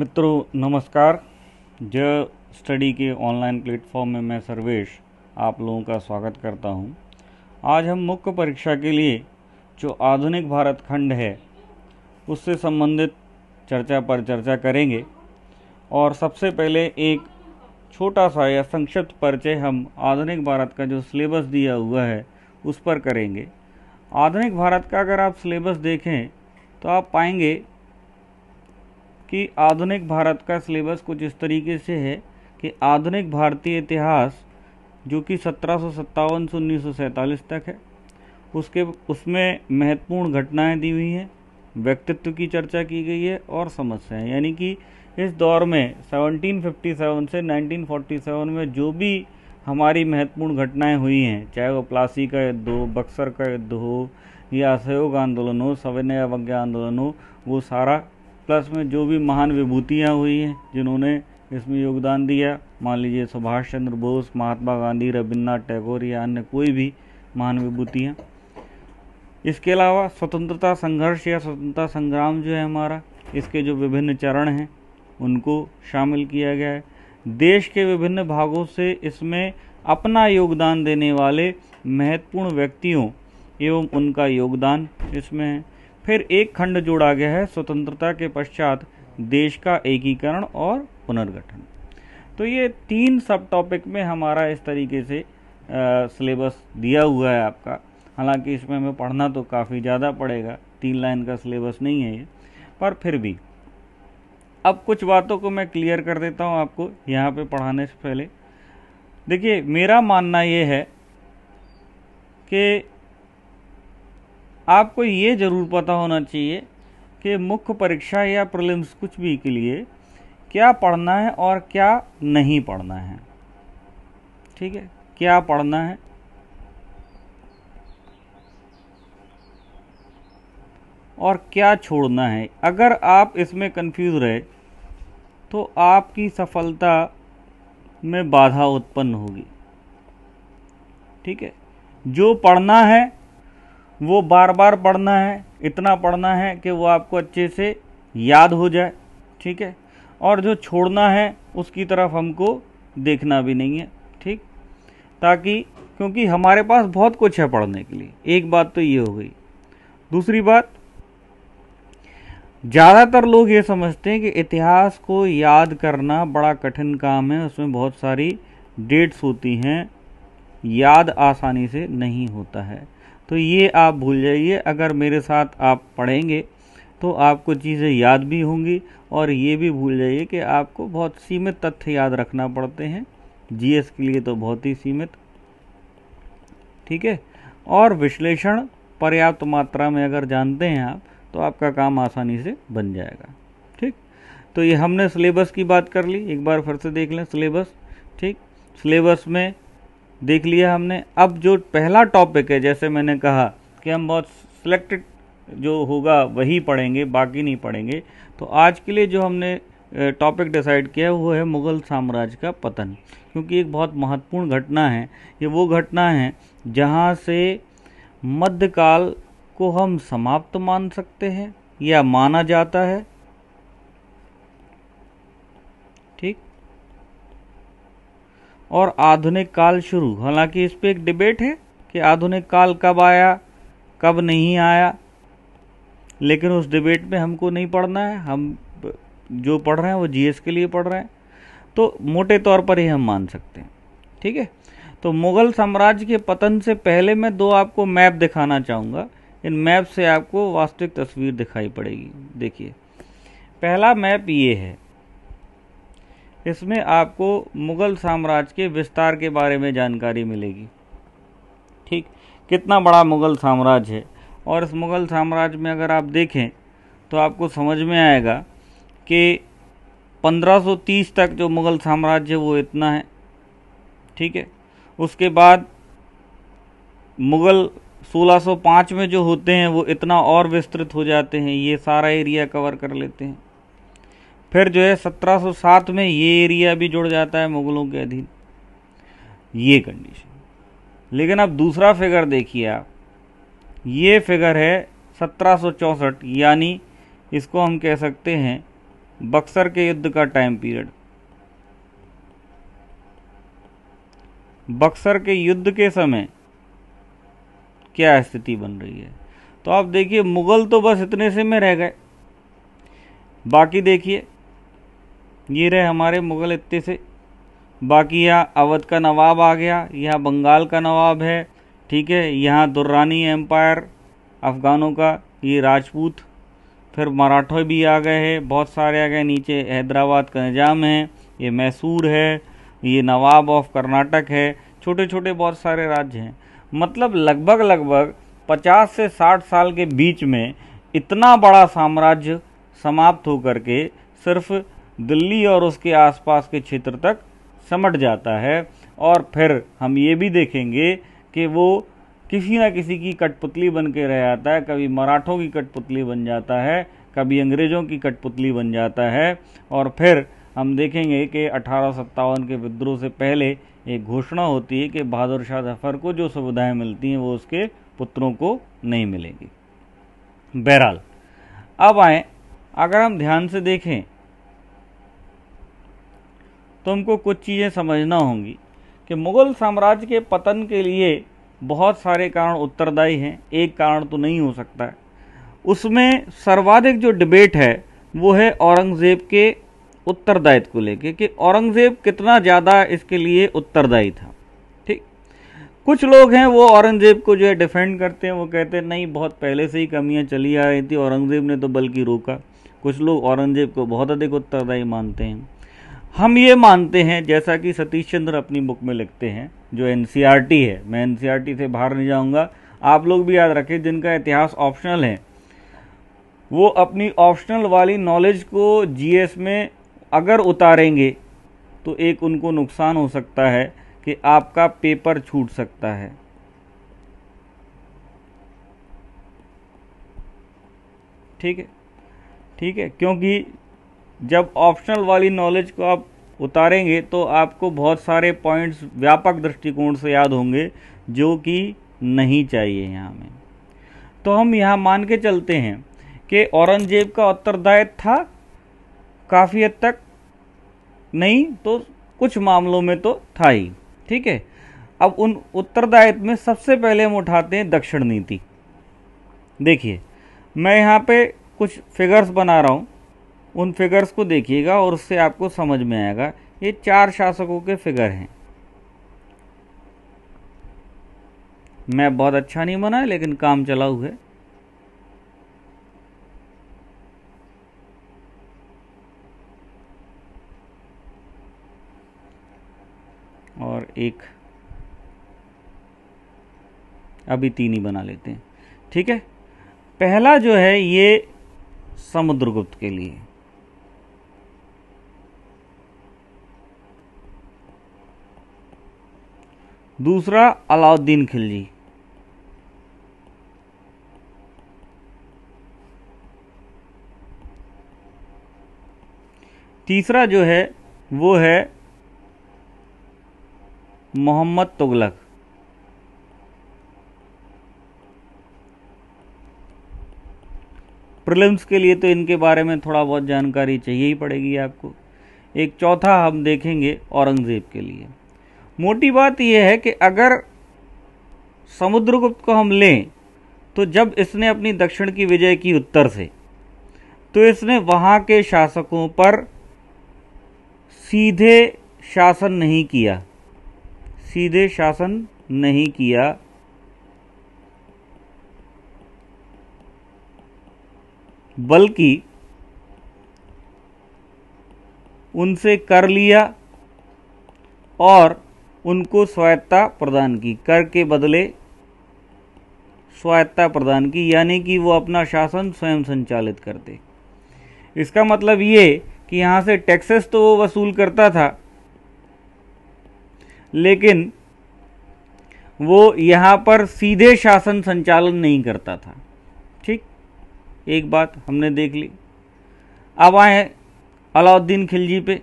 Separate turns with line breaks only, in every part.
मित्रों नमस्कार ज स्टडी के ऑनलाइन प्लेटफॉर्म में मैं सर्वेश आप लोगों का स्वागत करता हूं। आज हम मुख्य परीक्षा के लिए जो आधुनिक भारत खंड है उससे संबंधित चर्चा पर चर्चा करेंगे और सबसे पहले एक छोटा सा या संक्षिप्त परिचय हम आधुनिक भारत का जो सिलेबस दिया हुआ है उस पर करेंगे आधुनिक भारत का अगर आप सिलेबस देखें तो आप पाएंगे कि आधुनिक भारत का सिलेबस कुछ इस तरीके से है कि आधुनिक भारतीय इतिहास जो कि सत्रह सौ सत्तावन से उन्नीस तक है उसके उसमें महत्वपूर्ण घटनाएं दी हुई हैं व्यक्तित्व की चर्चा की गई है और समस्याएं यानी कि इस दौर में 1757 से 1947 में जो भी हमारी महत्वपूर्ण घटनाएं हुई हैं चाहे वो प्लासी का युद्ध हो बक्सर का युद्ध हो या असहयोग आंदोलन हो सविनय अवज्ञा आंदोलन हो वो सारा प्लस में जो भी महान विभूतियाँ हुई हैं जिन्होंने इसमें योगदान दिया मान लीजिए सुभाष चंद्र बोस महात्मा गांधी रविन्द्रनाथ टैगोर या अन्य कोई भी महान विभूतियाँ इसके अलावा स्वतंत्रता संघर्ष या स्वतंत्रता संग्राम जो है हमारा इसके जो विभिन्न चरण हैं उनको शामिल किया गया है देश के विभिन्न भागों से इसमें अपना योगदान देने वाले महत्वपूर्ण व्यक्तियों एवं उनका योगदान इसमें है फिर एक खंड जोड़ा गया है स्वतंत्रता के पश्चात देश का एकीकरण और पुनर्गठन तो ये तीन सब टॉपिक में हमारा इस तरीके से सिलेबस दिया हुआ है आपका हालांकि इसमें हमें पढ़ना तो काफ़ी ज़्यादा पड़ेगा तीन लाइन का सिलेबस नहीं है ये पर फिर भी अब कुछ बातों को मैं क्लियर कर देता हूँ आपको यहाँ पे पढ़ाने से पहले देखिए मेरा मानना ये है कि आपको ये ज़रूर पता होना चाहिए कि मुख्य परीक्षा या प्रलिम्स कुछ भी के लिए क्या पढ़ना है और क्या नहीं पढ़ना है ठीक है क्या पढ़ना है और क्या छोड़ना है अगर आप इसमें कंफ्यूज रहे तो आपकी सफलता में बाधा उत्पन्न होगी ठीक है जो पढ़ना है वो बार बार पढ़ना है इतना पढ़ना है कि वो आपको अच्छे से याद हो जाए ठीक है और जो छोड़ना है उसकी तरफ हमको देखना भी नहीं है ठीक ताकि क्योंकि हमारे पास बहुत कुछ है पढ़ने के लिए एक बात तो ये हो गई दूसरी बात ज़्यादातर लोग ये समझते हैं कि इतिहास को याद करना बड़ा कठिन काम है उसमें बहुत सारी डेट्स होती हैं याद आसानी से नहीं होता है तो ये आप भूल जाइए अगर मेरे साथ आप पढ़ेंगे तो आपको चीज़ें याद भी होंगी और ये भी भूल जाइए कि आपको बहुत सीमित तथ्य याद रखना पड़ते हैं जीएस के लिए तो बहुत ही सीमित ठीक है और विश्लेषण पर्याप्त मात्रा में अगर जानते हैं आप तो आपका काम आसानी से बन जाएगा ठीक तो ये हमने सिलेबस की बात कर ली एक बार फिर से देख लें सिलेबस ठीक सिलेबस में देख लिया हमने अब जो पहला टॉपिक है जैसे मैंने कहा कि हम बहुत सिलेक्टेड जो होगा वही पढ़ेंगे बाकी नहीं पढ़ेंगे तो आज के लिए जो हमने टॉपिक डिसाइड किया है वो है मुग़ल साम्राज्य का पतन क्योंकि एक बहुत महत्वपूर्ण घटना है ये वो घटना है जहाँ से मध्यकाल को हम समाप्त मान सकते हैं या माना जाता है और आधुनिक काल शुरू हालांकि इस पर एक डिबेट है कि आधुनिक काल कब आया कब नहीं आया लेकिन उस डिबेट में हमको नहीं पढ़ना है हम जो पढ़ रहे हैं वो जीएस के लिए पढ़ रहे हैं तो मोटे तौर पर ही हम मान सकते हैं ठीक है तो मुगल साम्राज्य के पतन से पहले मैं दो आपको मैप दिखाना चाहूँगा इन मैप से आपको वास्तविक तस्वीर दिखाई पड़ेगी देखिए पहला मैप ये है इसमें आपको मुग़ल साम्राज्य के विस्तार के बारे में जानकारी मिलेगी ठीक कितना बड़ा मुग़ल साम्राज्य है और इस मुग़ल साम्राज्य में अगर आप देखें तो आपको समझ में आएगा कि 1530 तक जो मुग़ल साम्राज्य है वो इतना है ठीक है उसके बाद मुग़ल 1605 में जो होते हैं वो इतना और विस्तृत हो जाते हैं ये सारा एरिया कवर कर लेते हैं फिर जो है 1707 में ये एरिया भी जुड़ जाता है मुगलों के अधीन ये कंडीशन लेकिन अब दूसरा फिगर देखिए आप ये फिगर है सत्रह यानी इसको हम कह सकते हैं बक्सर के युद्ध का टाइम पीरियड बक्सर के युद्ध के समय क्या स्थिति बन रही है तो आप देखिए मुगल तो बस इतने से में रह गए बाकी देखिए ये रहे हमारे मुग़ल इत्ते से बाकी यहाँ अवध का नवाब आ गया यहाँ बंगाल का नवाब है ठीक है यहाँ दुर्रानी एम्पायर अफ़गानों का ये राजपूत फिर मराठों भी आ गए हैं बहुत सारे आ गए नीचे हैदराबाद का निज़ाम है ये मैसूर है ये नवाब ऑफ कर्नाटक है छोटे छोटे बहुत सारे राज्य हैं मतलब लगभग लगभग 50 से 60 साल के बीच में इतना बड़ा साम्राज्य समाप्त होकर के सिर्फ दिल्ली और उसके आसपास के क्षेत्र तक समट जाता है और फिर हम ये भी देखेंगे कि वो किसी ना किसी की कठपुतली बन के रह जाता है कभी मराठों की कठपुतली बन जाता है कभी अंग्रेज़ों की कठपुतली बन जाता है और फिर हम देखेंगे कि अठारह के विद्रोह से पहले एक घोषणा होती है कि बहादुर शाह जफर को जो सुविधाएं मिलती हैं वो उसके पुत्रों को नहीं मिलेंगी बहरहाल अब आए अगर हम ध्यान से देखें तो हमको कुछ चीज़ें समझना होंगी कि मुग़ल साम्राज्य के पतन के लिए बहुत सारे कारण उत्तरदायी हैं एक कारण तो नहीं हो सकता है उसमें सर्वाधिक जो डिबेट है वो है औरंगज़ेब के उत्तरदायित्व को लेके कि औरंगज़ेब कितना ज़्यादा इसके लिए उत्तरदायी था ठीक कुछ लोग हैं वो औरंगज़ेब को जो है डिफेंड करते हैं वो कहते हैं नहीं बहुत पहले से ही कमियां चली आ रही थी औरंगज़ेब ने तो बल्कि रोका कुछ लोग औरंगज़ेब को बहुत अधिक उत्तरदायी मानते हैं हम ये मानते हैं जैसा कि सतीश चंद्र अपनी बुक में लिखते हैं जो एन e है मैं एन e से बाहर नहीं जाऊँगा आप लोग भी याद रखें जिनका इतिहास ऑप्शनल है वो अपनी ऑप्शनल वाली नॉलेज को जीएस में अगर उतारेंगे तो एक उनको नुकसान हो सकता है कि आपका पेपर छूट सकता है ठीक है ठीक है क्योंकि जब ऑप्शनल वाली नॉलेज को आप उतारेंगे तो आपको बहुत सारे पॉइंट्स व्यापक दृष्टिकोण से याद होंगे जो कि नहीं चाहिए यहाँ में तो हम यहाँ मान के चलते हैं कि औरंगजेब का उत्तरदायित्व था काफ़ी हद तक नहीं तो कुछ मामलों में तो था ही ठीक है अब उन उत्तरदायित्व में सबसे पहले हम उठाते हैं दक्षिण नीति देखिए मैं यहाँ पे कुछ फिगर्स बना रहा हूँ उन फिगर्स को देखिएगा और उससे आपको समझ में आएगा ये चार शासकों के फिगर हैं मैप बहुत अच्छा नहीं बना है लेकिन काम चला हुआ है और एक अभी तीन ही बना लेते हैं ठीक है पहला जो है ये समुद्रगुप्त के लिए दूसरा अलाउद्दीन खिलजी तीसरा जो है वो है मोहम्मद तुगलक प्रिलिम्स के लिए तो इनके बारे में थोड़ा बहुत जानकारी चाहिए ही पड़ेगी आपको एक चौथा हम देखेंगे औरंगज़ेब के लिए मोटी बात यह है कि अगर समुद्रगुप्त को हम लें तो जब इसने अपनी दक्षिण की विजय की उत्तर से तो इसने वहाँ के शासकों पर सीधे शासन नहीं किया सीधे शासन नहीं किया बल्कि उनसे कर लिया और उनको स्वायत्ता प्रदान की कर के बदले स्वायत्ता प्रदान की यानी कि वो अपना शासन स्वयं संचालित करते इसका मतलब ये कि यहाँ से टैक्सेस तो वो वसूल करता था लेकिन वो यहाँ पर सीधे शासन संचालन नहीं करता था ठीक एक बात हमने देख ली अब आए अलाउद्दीन खिलजी पे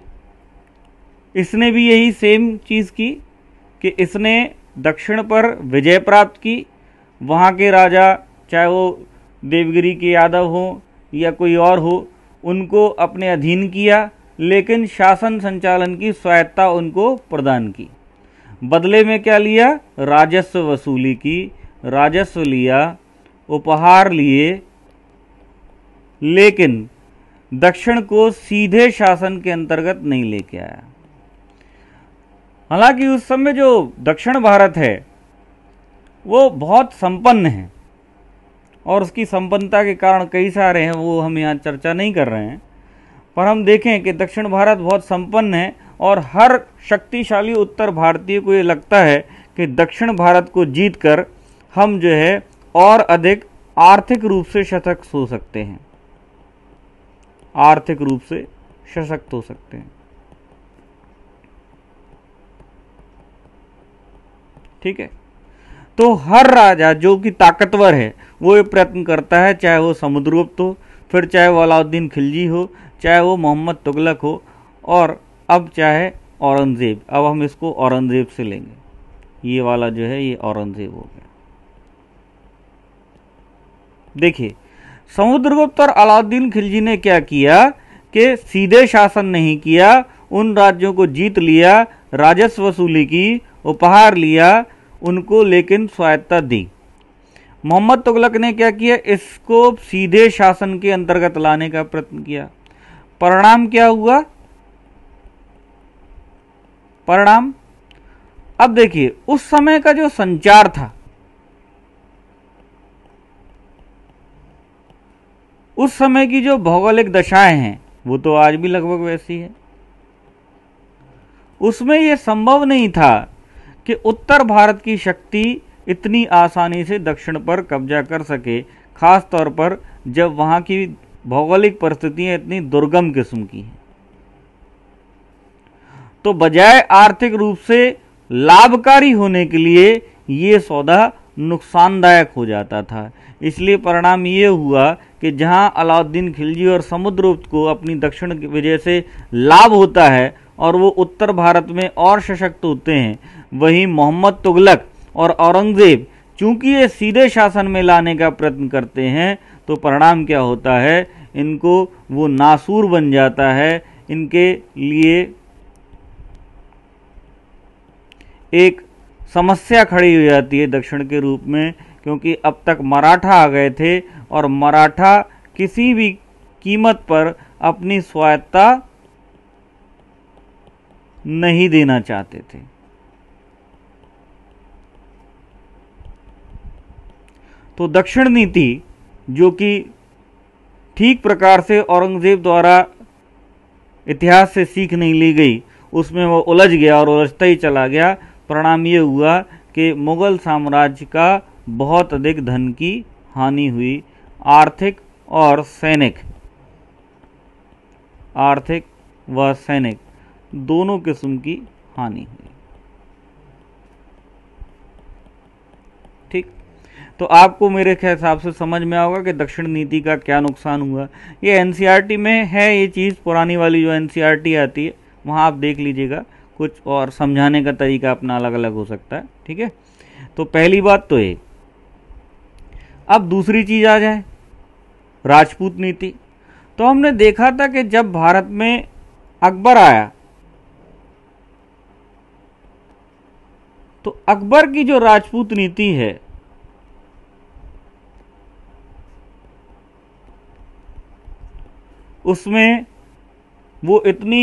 इसने भी यही सेम चीज़ की कि इसने दक्षिण पर विजय प्राप्त की वहाँ के राजा चाहे वो देवगिरी के यादव हों या कोई और हो उनको अपने अधीन किया लेकिन शासन संचालन की स्वायत्ता उनको प्रदान की बदले में क्या लिया राजस्व वसूली की राजस्व लिया उपहार लिए लेकिन दक्षिण को सीधे शासन के अंतर्गत नहीं लेके आया हालांकि उस समय जो दक्षिण भारत है वो बहुत संपन्न है और उसकी संपन्नता के कारण कई सारे हैं वो हम यहाँ चर्चा नहीं कर रहे हैं पर हम देखें कि दक्षिण भारत बहुत संपन्न है और हर शक्तिशाली उत्तर भारतीय को ये लगता है कि दक्षिण भारत को जीत कर हम जो है और अधिक आर्थिक रूप से सशक्त हो सकते हैं आर्थिक रूप से सशक्त हो सकते हैं ठीक है तो हर राजा जो कि ताकतवर है वो ये प्रयत्न करता है चाहे वो समुद्रगुप्त हो फिर चाहे वो अलाउद्दीन खिलजी हो चाहे वो मोहम्मद तुगलक हो और अब चाहे औरंगज़ेब अब हम इसको औरंगज़ेब से लेंगे ये वाला जो है ये औरंगज़ेब हो गया देखिए समुद्रगुप्त और अलाउद्दीन खिलजी ने क्या किया कि सीधे शासन नहीं किया उन राज्यों को जीत लिया राजस्व वसूली की उपहार लिया उनको लेकिन स्वायत्ता दी मोहम्मद तुगलक ने क्या किया इसको सीधे शासन के अंतर्गत लाने का प्रयत्न किया परिणाम क्या हुआ परिणाम अब देखिए उस समय का जो संचार था उस समय की जो भौगोलिक दशाएं हैं वो तो आज भी लगभग वैसी है उसमें यह संभव नहीं था कि उत्तर भारत की शक्ति इतनी आसानी से दक्षिण पर कब्जा कर सके खास तौर पर जब वहाँ की भौगोलिक परिस्थितियाँ इतनी दुर्गम किस्म की हैं तो बजाय आर्थिक रूप से लाभकारी होने के लिए ये सौदा नुकसानदायक हो जाता था इसलिए परिणाम ये हुआ कि जहां अलाउद्दीन खिलजी और समुद्रगुप्त को अपनी दक्षिण की वजह से लाभ होता है और वो उत्तर भारत में और सशक्त होते हैं वहीं मोहम्मद तुगलक और औरंगज़ेब चूंकि ये सीधे शासन में लाने का प्रयत्न करते हैं तो परिणाम क्या होता है इनको वो नासूर बन जाता है इनके लिए एक समस्या खड़ी हो जाती है दक्षिण के रूप में क्योंकि अब तक मराठा आ गए थे और मराठा किसी भी कीमत पर अपनी स्वायत्ता नहीं देना चाहते थे तो दक्षिण नीति जो कि ठीक प्रकार से औरंगजेब द्वारा इतिहास से सीख नहीं ली गई उसमें वो उलझ गया और उलझता ही चला गया परिणाम ये हुआ कि मुग़ल साम्राज्य का बहुत अधिक धन की हानि हुई आर्थिक और सैनिक आर्थिक व सैनिक दोनों किस्म की हानि हुई तो आपको मेरे हिसाब से समझ में आओगे कि दक्षिण नीति का क्या नुकसान हुआ ये एन e में है ये चीज़ पुरानी वाली जो एन e आती है वहाँ आप देख लीजिएगा कुछ और समझाने का तरीका अपना अलग अलग हो सकता है ठीक है तो पहली बात तो ये अब दूसरी चीज़ आ जाए राजपूत नीति तो हमने देखा था कि जब भारत में अकबर आया तो अकबर की जो राजपूत नीति है उसमें वो इतनी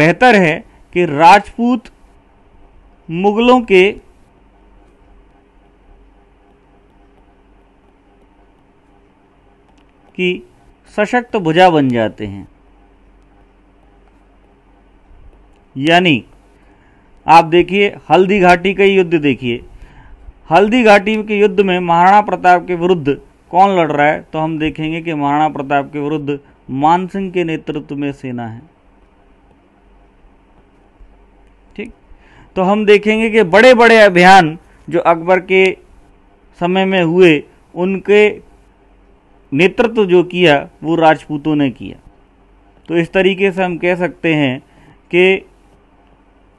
बेहतर है कि राजपूत मुगलों के की सशक्त भुजा बन जाते हैं यानी आप देखिए हल्दी घाटी का युद्ध देखिए हल्दी घाटी के युद्ध में महाराणा प्रताप के विरुद्ध कौन लड़ रहा है तो हम देखेंगे कि महाराणा प्रताप के विरुद्ध मानसिंह के नेतृत्व में सेना है ठीक तो हम देखेंगे कि बड़े बड़े अभियान जो अकबर के समय में हुए उनके नेतृत्व जो किया वो राजपूतों ने किया तो इस तरीके से हम कह सकते हैं कि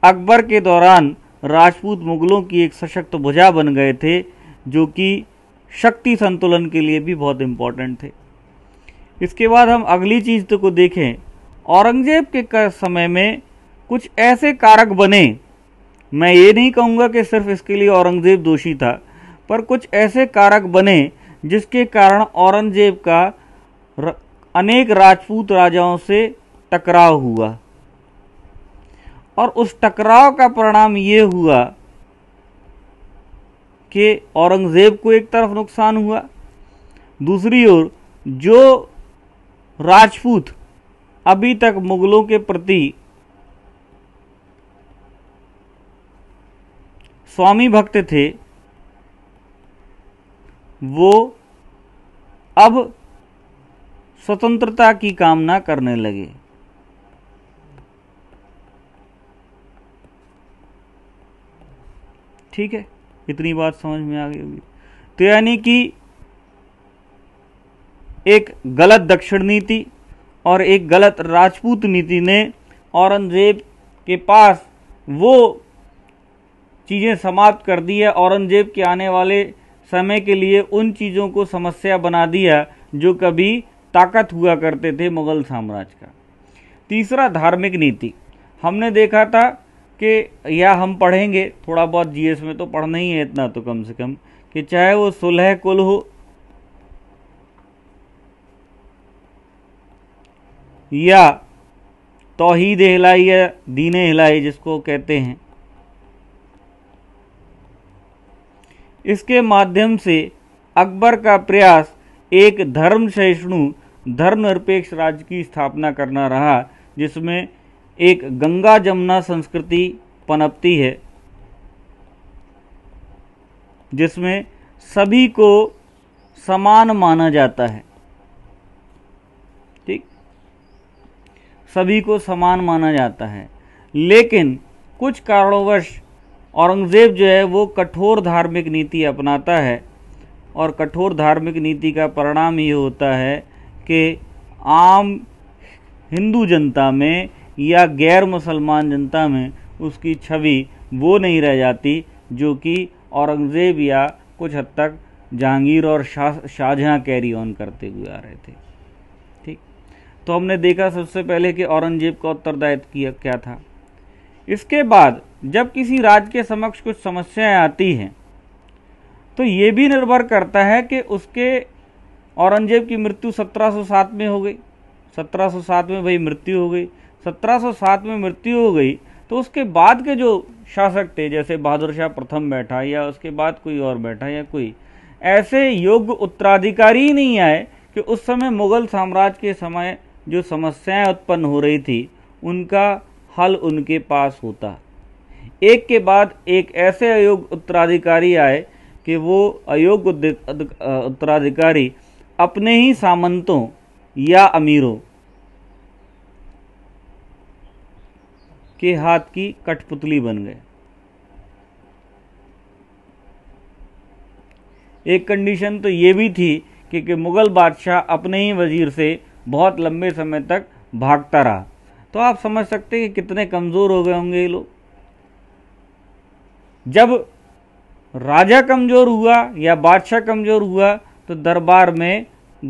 अकबर के दौरान राजपूत मुगलों की एक सशक्त भुजा बन गए थे जो कि शक्ति संतुलन के लिए भी बहुत इम्पॉर्टेंट थे इसके बाद हम अगली चीज़ तो को देखें औरंगजेब के समय में कुछ ऐसे कारक बने मैं ये नहीं कहूँगा कि सिर्फ इसके लिए औरंगजेब दोषी था पर कुछ ऐसे कारक बने जिसके कारण औरंगजेब का र, अनेक राजपूत राजाओं से टकराव हुआ और उस टकराव का परिणाम ये हुआ कि औरंगज़ेब को एक तरफ नुकसान हुआ दूसरी ओर जो राजपूत अभी तक मुगलों के प्रति स्वामी भक्त थे वो अब स्वतंत्रता की कामना करने लगे ठीक है इतनी बात समझ में आ गई होगी तो यानी कि एक गलत दक्षिण नीति और एक गलत राजपूत नीति ने औरंगजेब के पास वो चीज़ें समाप्त कर दी है औरंगजेब के आने वाले समय के लिए उन चीज़ों को समस्या बना दिया जो कभी ताकत हुआ करते थे मुगल साम्राज्य का तीसरा धार्मिक नीति हमने देखा था कि या हम पढ़ेंगे थोड़ा बहुत जीएस में तो पढ़ना ही है इतना तो कम से कम कि चाहे वो सुलह कुल हो या तोहीद हिलाई या दीन हिलाई जिसको कहते हैं इसके माध्यम से अकबर का प्रयास एक धर्म सहिष्णु धर्मनिरपेक्ष राज्य की स्थापना करना रहा जिसमें एक गंगा जमुना संस्कृति पनपती है जिसमें सभी को समान माना जाता है ठीक सभी को समान माना जाता है लेकिन कुछ कारणवश औरंगजेब जो है वो कठोर धार्मिक नीति अपनाता है और कठोर धार्मिक नीति का परिणाम ये होता है कि आम हिंदू जनता में या गैर मुसलमान जनता में उसकी छवि वो नहीं रह जाती जो कि औरंगज़ेब या कुछ हद तक जहांगीर और शाह शाहजहाँ कैरी ऑन करते हुए आ रहे थे ठीक तो हमने देखा सबसे पहले कि औरंगजेब का उत्तरदायित्व किया क्या था इसके बाद जब किसी राज्य के समक्ष कुछ समस्याएं आती हैं तो ये भी निर्भर करता है कि उसके औरंगजेब की मृत्यु 1707 में हो गई 1707 में भाई मृत्यु हो गई 1707 में मृत्यु हो गई तो उसके बाद के जो शासक थे जैसे बहादुर शाह प्रथम बैठा या उसके बाद कोई और बैठा या कोई ऐसे योग्य उत्तराधिकारी ही नहीं आए कि उस समय मुगल साम्राज्य के समय जो समस्याएं उत्पन्न हो रही थी उनका हल उनके पास होता एक के बाद एक ऐसे अयोग्य उत्तराधिकारी आए कि वो अयोग्य उत्तराधिकारी अपने ही सामंतों या अमीरों के हाथ की कठपुतली बन गए एक कंडीशन तो ये भी थी कि, कि मुगल बादशाह अपने ही वजीर से बहुत लंबे समय तक भागता रहा तो आप समझ सकते हैं कि कितने कमज़ोर हो गए होंगे ये लोग जब राजा कमज़ोर हुआ या बादशाह कमज़ोर हुआ तो दरबार में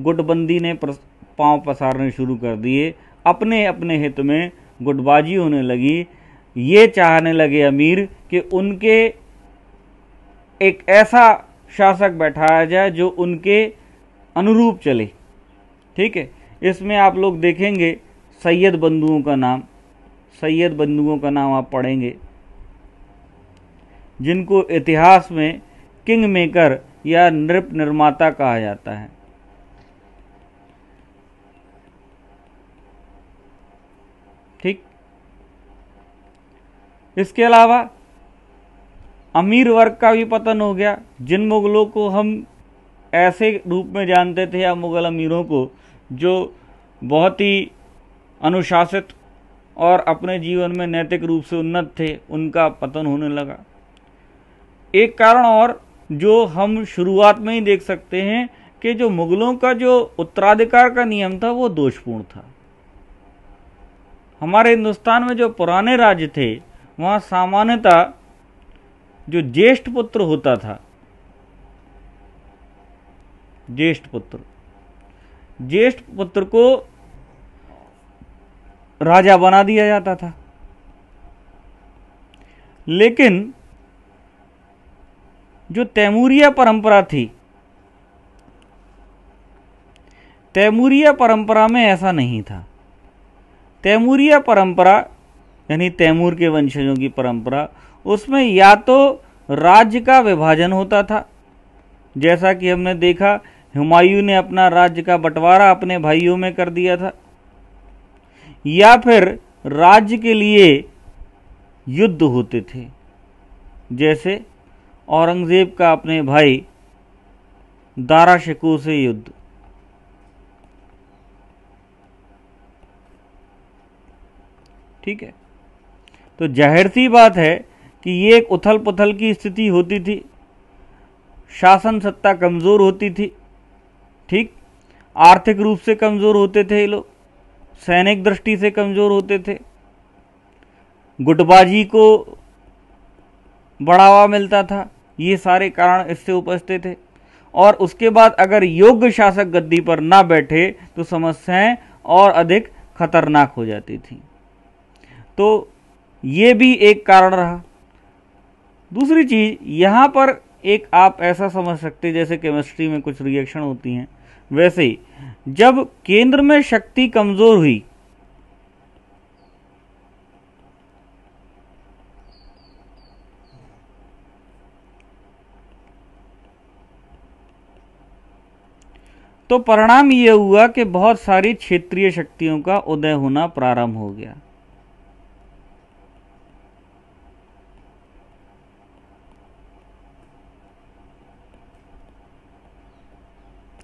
गुटबंदी ने पांव पसारने शुरू कर दिए अपने अपने हित में गुटबाजी होने लगी ये चाहने लगे अमीर कि उनके एक ऐसा शासक बैठाया जाए जो उनके अनुरूप चले ठीक है इसमें आप लोग देखेंगे सैयद बंधुओं का नाम सैयद बंधुओं का नाम आप पढ़ेंगे जिनको इतिहास में किंग मेकर या नृप निर्माता कहा जाता है इसके अलावा अमीर वर्ग का भी पतन हो गया जिन मुगलों को हम ऐसे रूप में जानते थे या मुगल अमीरों को जो बहुत ही अनुशासित और अपने जीवन में नैतिक रूप से उन्नत थे उनका पतन होने लगा एक कारण और जो हम शुरुआत में ही देख सकते हैं कि जो मुगलों का जो उत्तराधिकार का नियम था वो दोषपूर्ण था हमारे हिंदुस्तान में जो पुराने राज्य थे वहाँ सामान्यतः जो ज्येष्ठ पुत्र होता था ज्येष्ठ पुत्र ज्येष्ठ पुत्र को राजा बना दिया जाता था लेकिन जो तैमूरिया परंपरा थी तैमूरिया परंपरा में ऐसा नहीं था तैमूरिया परंपरा यानी तैमूर के वंशजों की परंपरा उसमें या तो राज्य का विभाजन होता था जैसा कि हमने देखा हुमायूं ने अपना राज्य का बंटवारा अपने भाइयों में कर दिया था या फिर राज्य के लिए युद्ध होते थे जैसे औरंगजेब का अपने भाई दारा शिको से युद्ध ठीक है तो जाहिर सी बात है कि ये एक उथल पुथल की स्थिति होती थी शासन सत्ता कमज़ोर होती थी ठीक आर्थिक रूप से कमज़ोर होते थे ये लोग सैनिक दृष्टि से कमज़ोर होते थे गुटबाजी को बढ़ावा मिलता था ये सारे कारण इससे उपजते थे और उसके बाद अगर योग्य शासक गद्दी पर ना बैठे तो समस्याएं और अधिक खतरनाक हो जाती थी तो ये भी एक कारण रहा दूसरी चीज़ यहाँ पर एक आप ऐसा समझ सकते हैं जैसे केमिस्ट्री में कुछ रिएक्शन होती हैं वैसे ही जब केंद्र में शक्ति कमज़ोर हुई तो परिणाम यह हुआ कि बहुत सारी क्षेत्रीय शक्तियों का उदय होना प्रारंभ हो गया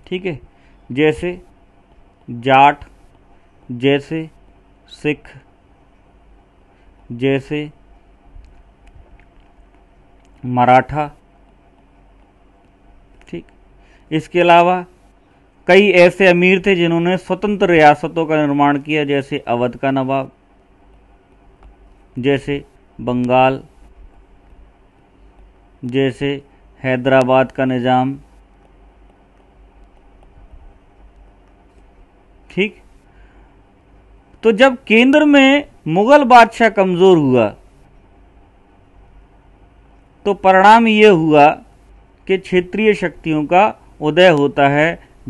ठीक है जैसे जाट जैसे सिख जैसे मराठा ठीक इसके अलावा कई ऐसे अमीर थे जिन्होंने स्वतंत्र रियासतों का निर्माण किया जैसे अवध का नवाब जैसे बंगाल जैसे हैदराबाद का निज़ाम ठीक तो जब केंद्र में मुगल बादशाह कमज़ोर हुआ तो परिणाम ये हुआ कि क्षेत्रीय शक्तियों का उदय होता है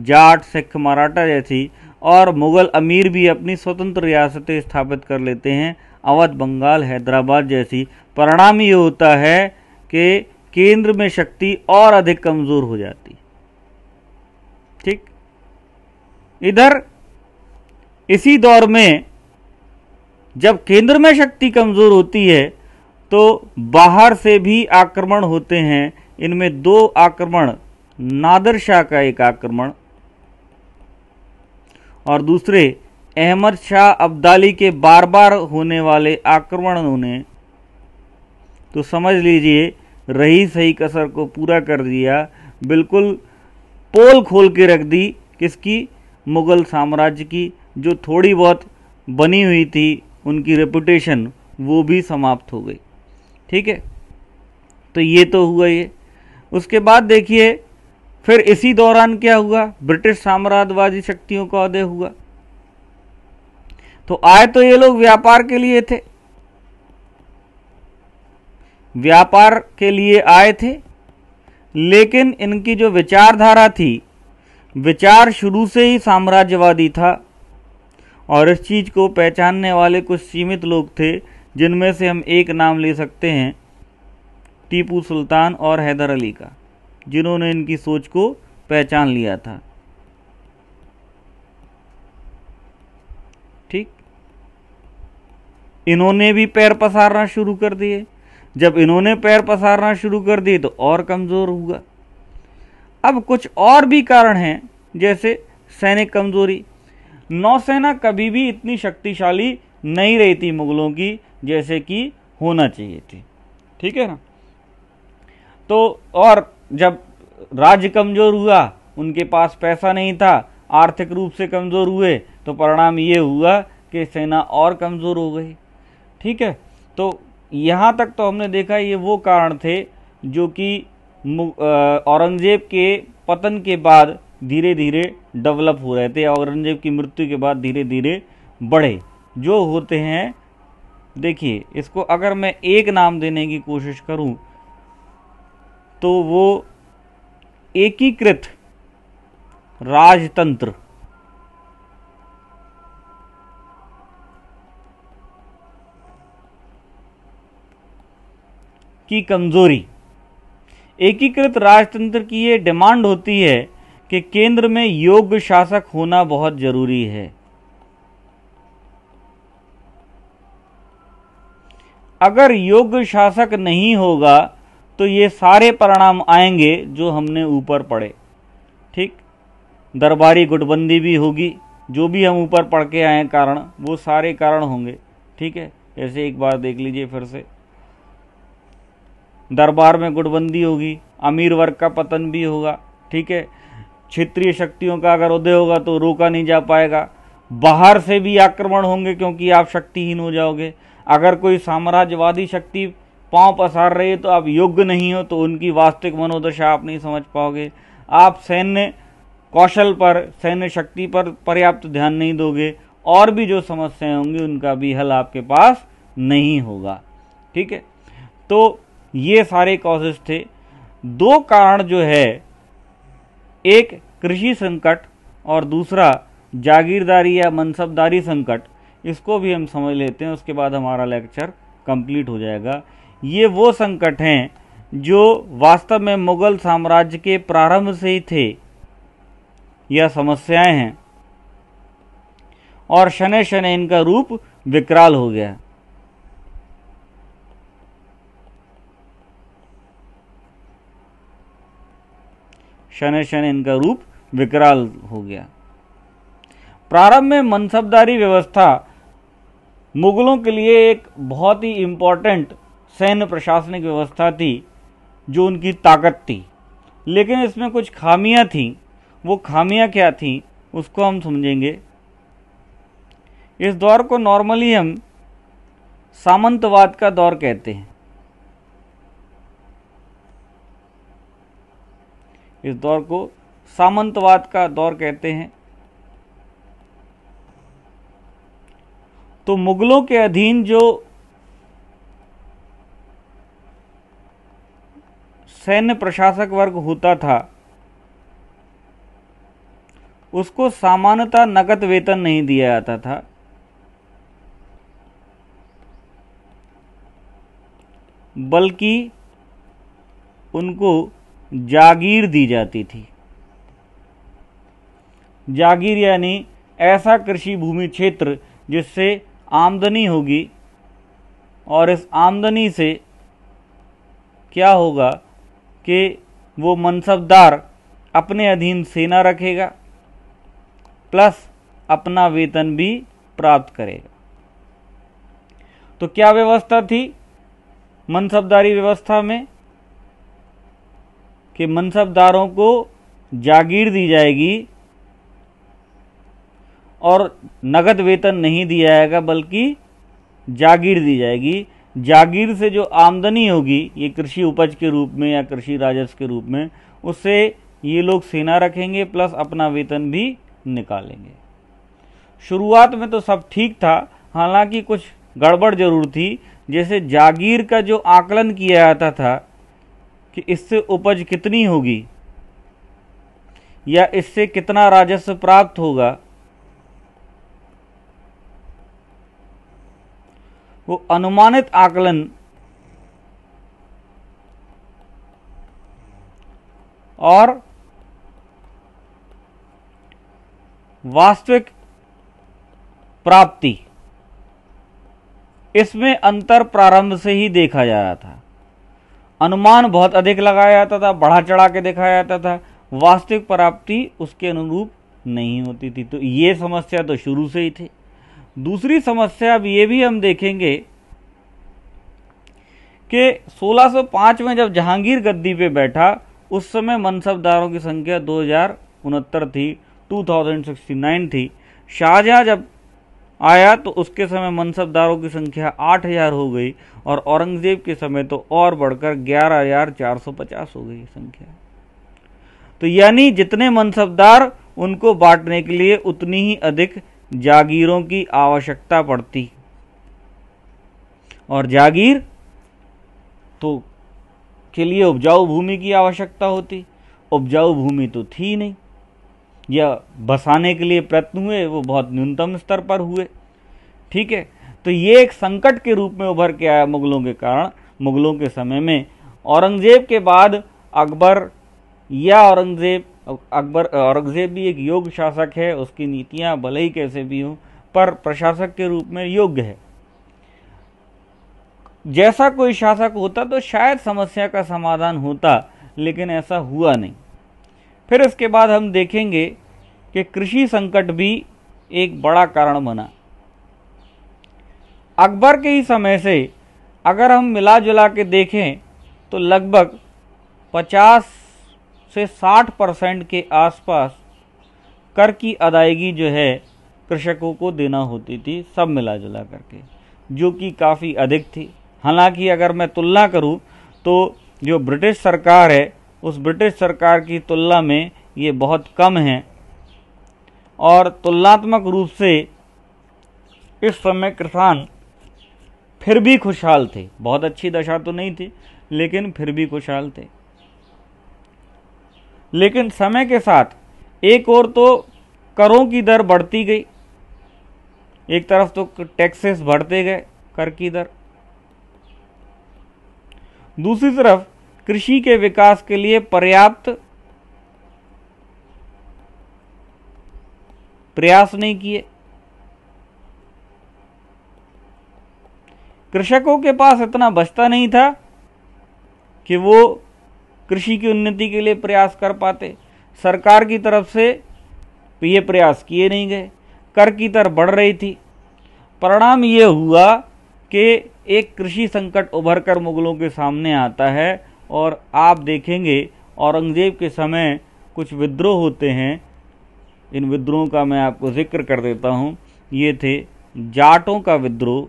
जाट सिख मराठा जैसी और मुग़ल अमीर भी अपनी स्वतंत्र रियासतें स्थापित कर लेते हैं अवध बंगाल हैदराबाद जैसी परिणाम ये होता है कि केंद्र में शक्ति और अधिक कमज़ोर हो जाती ठीक इधर इसी दौर में जब केंद्र में शक्ति कमज़ोर होती है तो बाहर से भी आक्रमण होते हैं इनमें दो आक्रमण नादर शाह का एक आक्रमण और दूसरे अहमद शाह अब्दाली के बार बार होने वाले आक्रमणों ने तो समझ लीजिए रही सही कसर को पूरा कर दिया बिल्कुल पोल खोल के रख दी किसकी मुगल साम्राज्य की जो थोड़ी बहुत बनी हुई थी उनकी रेपुटेशन वो भी समाप्त हो गई ठीक है तो ये तो हुआ ये उसके बाद देखिए फिर इसी दौरान क्या हुआ ब्रिटिश साम्राज्यवादी शक्तियों का उदय हुआ तो आए तो ये लोग व्यापार के लिए थे व्यापार के लिए आए थे लेकिन इनकी जो विचारधारा थी विचार शुरू से ही साम्राज्यवादी था और इस चीज़ को पहचानने वाले कुछ सीमित लोग थे जिनमें से हम एक नाम ले सकते हैं टीपू सुल्तान और हैदर अली का जिन्होंने इनकी सोच को पहचान लिया था ठीक इन्होंने भी पैर पसारना शुरू कर दिए जब इन्होंने पैर पसारना शुरू कर दिए तो और कमज़ोर होगा अब कुछ और भी कारण हैं जैसे सैनिक कमज़ोरी नौसेना कभी भी इतनी शक्तिशाली नहीं रही थी मुगलों की जैसे कि होना चाहिए थी ठीक है ना तो और जब राज्य कमज़ोर हुआ उनके पास पैसा नहीं था आर्थिक रूप से कमज़ोर हुए तो परिणाम ये हुआ कि सेना और कमज़ोर हो गई ठीक है तो यहाँ तक तो हमने देखा ये वो कारण थे जो कि औरंगज़ेब के पतन के बाद धीरे धीरे डेवलप हो रहे थे औरंगजेब की मृत्यु के बाद धीरे धीरे बढ़े जो होते हैं देखिए इसको अगर मैं एक नाम देने की कोशिश करूं तो वो एकीकृत राजतंत्र की कमजोरी एकीकृत राजतंत्र की ये डिमांड होती है कि केंद्र में योग्य शासक होना बहुत जरूरी है अगर योग्य शासक नहीं होगा तो ये सारे परिणाम आएंगे जो हमने ऊपर पढ़े ठीक दरबारी गुटबंदी भी होगी जो भी हम ऊपर पढ़ के आए कारण वो सारे कारण होंगे ठीक है ऐसे एक बार देख लीजिए फिर से दरबार में गुटबंदी होगी अमीर वर्ग का पतन भी होगा ठीक है क्षेत्रीय शक्तियों का अगर उदय होगा तो रोका नहीं जा पाएगा बाहर से भी आक्रमण होंगे क्योंकि आप शक्तिहीन हो जाओगे अगर कोई साम्राज्यवादी शक्ति पांव पसार रही है तो आप योग्य नहीं हो तो उनकी वास्तविक मनोदशा आप नहीं समझ पाओगे आप सैन्य कौशल पर सैन्य शक्ति पर पर्याप्त ध्यान नहीं दोगे और भी जो समस्याएं होंगी उनका भी हल आपके पास नहीं होगा ठीक है तो ये सारे कॉजेज थे दो कारण जो है एक कृषि संकट और दूसरा जागीरदारी या मनसबदारी संकट इसको भी हम समझ लेते हैं उसके बाद हमारा लेक्चर कंप्लीट हो जाएगा ये वो संकट हैं जो वास्तव में मुगल साम्राज्य के प्रारंभ से ही थे यह समस्याएं हैं और शनि शनि इनका रूप विकराल हो गया शनै शनै इनका रूप विकराल हो गया प्रारंभ में मनसबदारी व्यवस्था मुगलों के लिए एक बहुत ही इम्पॉर्टेंट सैन्य प्रशासनिक व्यवस्था थी जो उनकी ताकत थी लेकिन इसमें कुछ खामियां थीं वो खामियां क्या थीं उसको हम समझेंगे इस दौर को नॉर्मली हम सामंतवाद का दौर कहते हैं इस दौर को सामंतवाद का दौर कहते हैं तो मुगलों के अधीन जो सैन्य प्रशासक वर्ग होता था उसको सामान्यतः नकद वेतन नहीं दिया जाता था बल्कि उनको जागीर दी जाती थी जागीर यानी ऐसा कृषि भूमि क्षेत्र जिससे आमदनी होगी और इस आमदनी से क्या होगा कि वो मनसबदार अपने अधीन सेना रखेगा प्लस अपना वेतन भी प्राप्त करेगा तो क्या व्यवस्था थी मनसबदारी व्यवस्था में कि मनसबदारों को जागीर दी जाएगी और नगद वेतन नहीं दिया जाएगा बल्कि जागीर दी जाएगी जागीर से जो आमदनी होगी ये कृषि उपज के रूप में या कृषि राजस्व के रूप में उससे ये लोग सेना रखेंगे प्लस अपना वेतन भी निकालेंगे शुरुआत में तो सब ठीक था हालांकि कुछ गड़बड़ जरूर थी जैसे जागीर का जो आकलन किया जाता था कि इससे उपज कितनी होगी या इससे कितना राजस्व प्राप्त होगा वो अनुमानित आकलन और वास्तविक प्राप्ति इसमें अंतर प्रारंभ से ही देखा जा रहा था अनुमान बहुत अधिक लगाया जाता था बढ़ा चढ़ा के देखा जाता था वास्तविक प्राप्ति उसके अनुरूप नहीं होती थी तो ये समस्या तो शुरू से ही थी दूसरी समस्या अब ये भी हम देखेंगे कि 1605 में जब जहांगीर गद्दी पे बैठा उस समय मनसबदारों की संख्या दो थी 2069 थी शाहजहाँ जब आया तो उसके समय मनसबदारों की संख्या आठ हजार हो गई और औरंगजेब के समय तो और बढ़कर ग्यारह हजार चार सौ पचास हो गई संख्या तो यानी जितने मनसबदार उनको बांटने के लिए उतनी ही अधिक जागीरों की आवश्यकता पड़ती और जागीर तो के लिए उपजाऊ भूमि की आवश्यकता होती उपजाऊ भूमि तो थी नहीं या बसाने के लिए प्रयत्न हुए वो बहुत न्यूनतम स्तर पर हुए ठीक है तो ये एक संकट के रूप में उभर के आया मुगलों के कारण मुगलों के समय में औरंगजेब के बाद अकबर या औरंगजेब अकबर औरंगजेब भी एक योग्य शासक है उसकी नीतियाँ भले ही कैसे भी हों पर प्रशासक के रूप में योग्य है जैसा कोई शासक होता तो शायद समस्या का समाधान होता लेकिन ऐसा हुआ नहीं फिर उसके बाद हम देखेंगे कि कृषि संकट भी एक बड़ा कारण बना अकबर के ही समय से अगर हम मिला जुला के देखें तो लगभग 50 से 60 परसेंट के आसपास कर की अदायगी जो है कृषकों को देना होती थी सब मिला जुला करके जो कि काफ़ी अधिक थी हालांकि अगर मैं तुलना करूं तो जो ब्रिटिश सरकार है उस ब्रिटिश सरकार की तुलना में ये बहुत कम हैं और तुलनात्मक रूप से इस समय किसान फिर भी खुशहाल थे बहुत अच्छी दशा तो नहीं थी लेकिन फिर भी खुशहाल थे लेकिन समय के साथ एक और तो करों की दर बढ़ती गई एक तरफ तो टैक्सेस बढ़ते गए कर की दर दूसरी तरफ कृषि के विकास के लिए पर्याप्त प्रयास नहीं किए कृषकों के पास इतना बचता नहीं था कि वो कृषि की उन्नति के लिए प्रयास कर पाते सरकार की तरफ से ये प्रयास किए नहीं गए कर की दर बढ़ रही थी परिणाम ये हुआ कि एक कृषि संकट उभर कर मुगलों के सामने आता है और आप देखेंगे औरंगज़ेब के समय कुछ विद्रोह होते हैं इन विद्रोहों का मैं आपको जिक्र कर देता हूँ ये थे जाटों का विद्रोह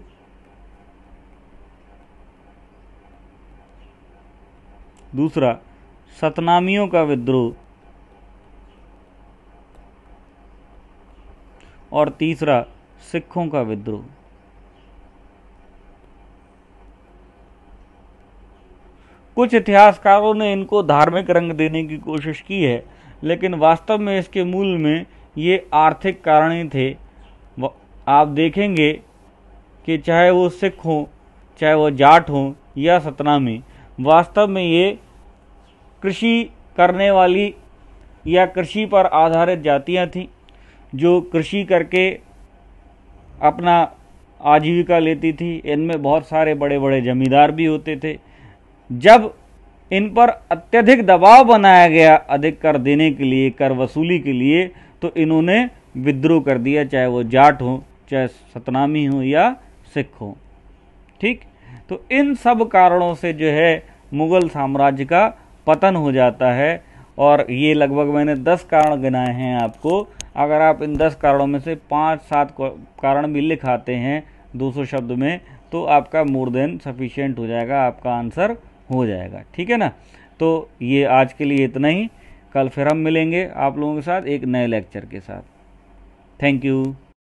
दूसरा सतनामियों का विद्रोह और तीसरा सिखों का विद्रोह कुछ इतिहासकारों ने इनको धार्मिक रंग देने की कोशिश की है लेकिन वास्तव में इसके मूल में ये आर्थिक कारण ही थे आप देखेंगे कि चाहे वो सिख हों चाहे वो जाट हों या सतनामी वास्तव में ये कृषि करने वाली या कृषि पर आधारित जातियां थीं जो कृषि करके अपना आजीविका लेती थी इनमें बहुत सारे बड़े बड़े जमींदार भी होते थे जब इन पर अत्यधिक दबाव बनाया गया अधिक कर देने के लिए कर वसूली के लिए तो इन्होंने विद्रोह कर दिया चाहे वो जाट हो चाहे सतनामी हो या सिख हो ठीक तो इन सब कारणों से जो है मुगल साम्राज्य का पतन हो जाता है और ये लगभग मैंने दस कारण गिनाए हैं आपको अगर आप इन दस कारणों में से पाँच सात कारण भी लिखाते हैं दो सौ शब्द में तो आपका मोर देन सफिशियंट हो जाएगा आपका आंसर हो जाएगा ठीक है ना तो ये आज के लिए इतना ही कल फिर हम मिलेंगे आप लोगों के साथ एक नए लेक्चर के साथ थैंक यू